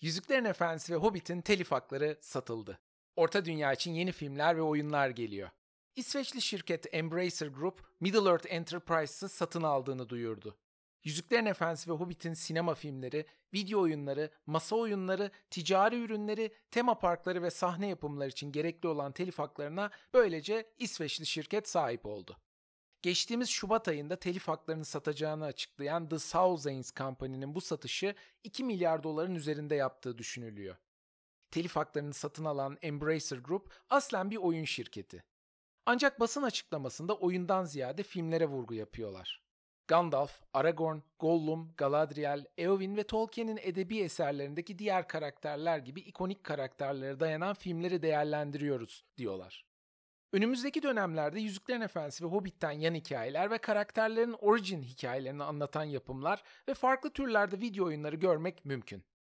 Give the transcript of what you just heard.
Yüzüklerin Efendisi ve Hobbit'in telif hakları satıldı. Orta Dünya için yeni filmler ve oyunlar geliyor. İsveçli şirket Embracer Group, Middle-earth Enterprise'ı satın aldığını duyurdu. Yüzüklerin Efendisi ve Hobbit'in sinema filmleri, video oyunları, masa oyunları, ticari ürünleri, tema parkları ve sahne yapımları için gerekli olan telif haklarına böylece İsveçli şirket sahip oldu. Geçtiğimiz Şubat ayında telif haklarını satacağını açıklayan The Southains Company'nin bu satışı 2 milyar doların üzerinde yaptığı düşünülüyor. Telif haklarını satın alan Embracer Group aslen bir oyun şirketi. Ancak basın açıklamasında oyundan ziyade filmlere vurgu yapıyorlar. Gandalf, Aragorn, Gollum, Galadriel, Eowyn ve Tolkien'in edebi eserlerindeki diğer karakterler gibi ikonik karakterlere dayanan filmleri değerlendiriyoruz diyorlar. Önümüzdeki dönemlerde Yüzüklerin Efendisi ve Hobbit'ten yan hikayeler ve karakterlerin orijin hikayelerini anlatan yapımlar ve farklı türlerde video oyunları görmek mümkün.